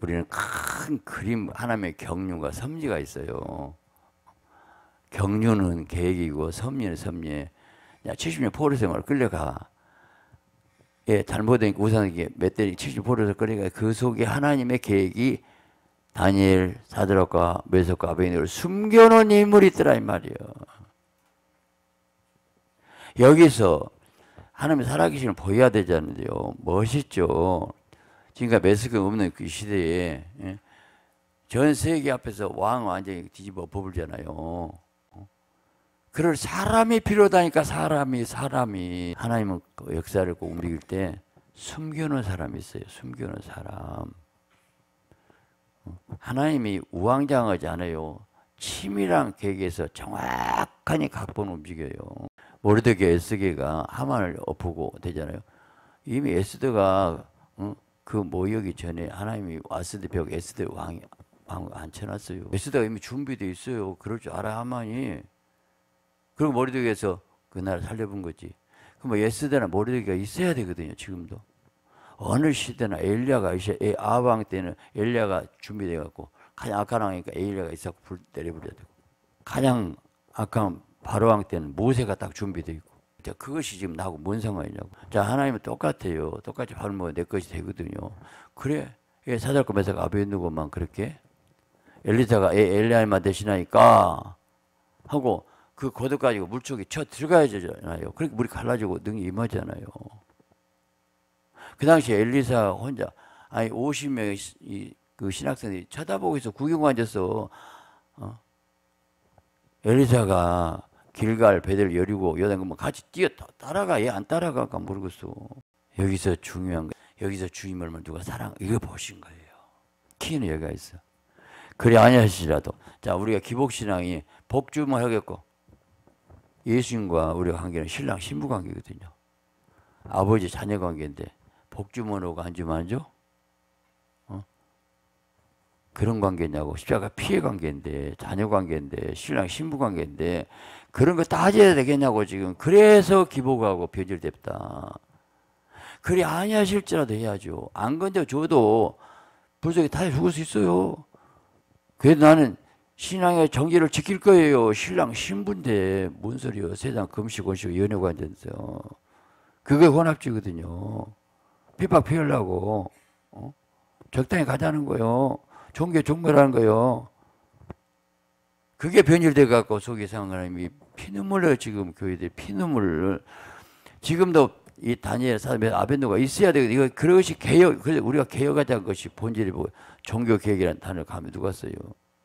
우리는 큰 그림 하나님의 경륜과 섬지가 있어요. 경륜은 계획이고 섭리는 섭리에 야 70년 포로생활 끌려가. 예, 잘못된 우상에게 멧돼지 70 포로에서 끌려가 그 속에 하나님의 계획이 다니엘, 사드락과 메석과 아베니를 숨겨놓은 인물이 있더라 이말이요 여기서 하나님 살아계시는 보여야 되잖아요. 멋있죠. 지금까 메스크 없는 그 시대에 예? 전 세계 앞에서 왕 완전히 뒤집어 엎버리잖아요 어? 그럴 사람이 필요하다니까 사람이 사람이 하나님은 그 역사를 꼭 움직일 때 숨겨놓은 사람이 있어요. 숨겨놓은 사람. 어? 하나님이 우왕좌하지 않아요. 치밀한 계획에서 정확하게 각본 움직여요. 모르드게 에스게가 하만을 엎고 되잖아요. 이미 에스더가 응? 어? 그모여기 전에 하나님이 왔을 때벽 에스대 왕이 왕을 안 쳐놨어요. 에스대가 이미 준비돼 있어요. 그럴 줄 알아 하만이. 그리고 모리드에서 그 나라 살려본 거지. 그럼 뭐 에스대나 모리드가 있어야 되거든요. 지금도. 어느 시대나 엘리야가 아방 때는 엘리야가 준비돼 갖고 가장 악한 왕이니까 엘리야가 있었고 불 때려버려야 되고 가장 악한 바로왕 때는 모세가 딱 준비돼 있고 같아요. 그것이 지금 나하고 뭔 상관이냐고. 자, 하나님은 똑같아요. 똑같이 밟으면 내 것이 되거든요. 그래. 예, 사절과 메사 아베누고만 그렇게 엘리사가 예, 엘리야만 대신하니까 하고 그 고도 가지고 물속에 쳐 들어가야잖아요. 그렇게 물이 갈라지고 능이 임하잖아요. 그 당시 엘리사 혼자 아니 50명의 그신학생이 쳐다보고 있어 구경 앉아서 어? 엘리사가 길갈 배델 여리고 여단금 뭐 같이 뛰어 따라가 얘 안 따라가까 모르겠어. 여기서 중요한 거 여기서 주님을 누가 사랑 이거 보신 거예요. 키는 여기가 있어. 그래 아니하시라도 자 우리가 기복신앙이 복주만 하겠고 예수님과 우리가 관계는 신랑 신부 관계거든요. 아버지 자녀 관계인데 복주만 오가 앉으면 앉죠? 어? 그런 관계냐고 십자가 피해 관계인데 자녀 관계인데 신랑 신부 관계인데 그런 거 따져야 되겠냐고 지금. 그래서 기복하고 변질됐다. 그리 아니하실지라도 해야죠. 안 건져 줘도 불속에 다 죽을 수 있어요. 그래도 나는 신앙의 정기를 지킬 거예요. 신랑 신부인데 뭔 소리요? 세상 금식 원식 연애가 앉아있 그게 혼합주거든요 핍박 피하려고 어? 적당히 가자는 거요. 종교 종교라는 거요. 그게 변질돼 갖고 속에서 하나님이 피눈물을 지금 교회들 피눈물을 지금도 이 다니엘 사람의 아벤도가 있어야 되고 이거 그것이 개혁 그래서 우리가 개혁하자는 것이 본질이 뭐 종교 개혁이라는 단어를 감히 누가 써요?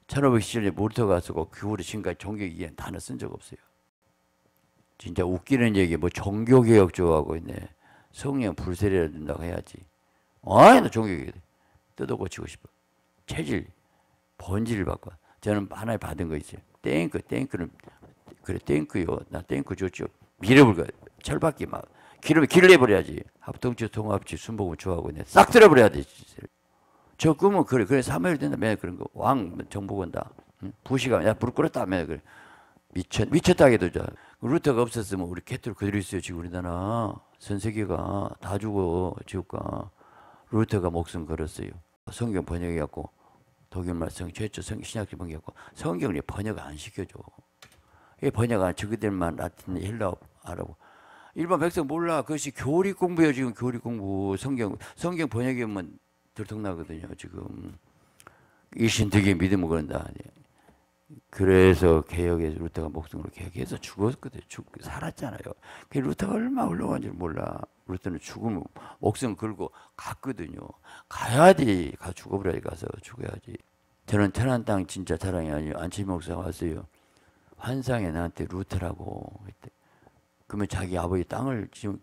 1500시절에 몰터가 서고 교우로 지금까지 종교 개혁는 단어 쓴 적 없어요. 진짜 웃기는 얘기 뭐 종교 개혁 좋아하고 있네. 성령 불세례를 된다고 해야지. 아이 나 종교 개혁 뜯어 고치고 싶어. 체질 본질을 바꿔. 저는 하나에 받은 거 있어요. 땡크, 땡크는, 그래, 땡크요. 나 땡크 좋죠. 밀어 거야. 철밖에 막. 기름에 기를 내버려야지. 합동치, 통합치, 순복음 좋아하고 있네. 싹 들어버려야 돼, 짓저 꿈은 그래. 그래, 사무엘 된다. 맨날 그런 거. 왕, 정복한다. 응? 부시가, 야, 불 끓었다. 맨날 그래. 미쳤, 미쳤다 하게 되죠. 루터가 없었으면 우리 개토를 그대로 있어요. 지금 우리나라. 전 세계가 다 죽어, 지옥가. 루터가 목숨 걸었어요. 성경 번역해갖고 독일 말성 최초 성, 신약적 번역고 성경을 번역 안 시켜줘. 이 번역 안 저기들만 라틴 헬라어 알아보. 일반 백성 몰라. 그것이 교리 공부예요 지금 교리 공부 성경 성경 번역이면 들통나거든요 지금 이신되게 믿음을 런다 그래서 개혁에 루터가 목숨으로 개혁해서 죽었거든요. 죽, 살았잖아요. 그 루터가 얼마나 훌륭한지 몰라. 그랬더니 죽으면 목숨 걸고 갔거든요. 가야지. 가 죽어버려 가서 죽어야지. 저는 태난 땅 진짜 사랑이 아니에요. 안치 목사 왔어요. 환상에 나한테 루트라고 그때. 그러면 자기 아버지 땅을 지금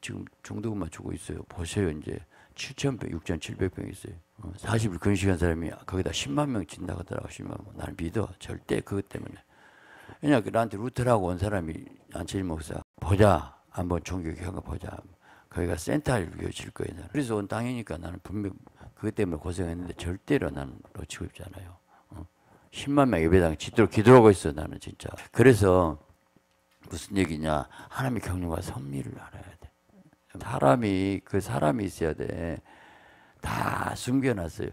지금 중도금만 주고 있어요. 보세요 이제 7,000평, 6,700평 있어요. 40일 어, 근시간 사람이 거기다 10만 명 진다고 하더라고 10만 명. 난 믿어. 절대 그것 때문에. 왜냐 나한테 루트라고 온 사람이 안철 목사 보자 한번 종교 경험 보자. 거기가 센터 유교 거예요 그래서 당연히까 나는 분명 그것 때문에 고생했는데 절대로 나는 놓치고 있잖아요. 어? 10만 명 예배당 짓도록 기도하고 있어 나는 진짜. 그래서 무슨 얘기냐? 하나님의 경륜과 선미를 알아야 돼. 사람이 그 사람이 있어야 돼. 다 숨겨놨어요.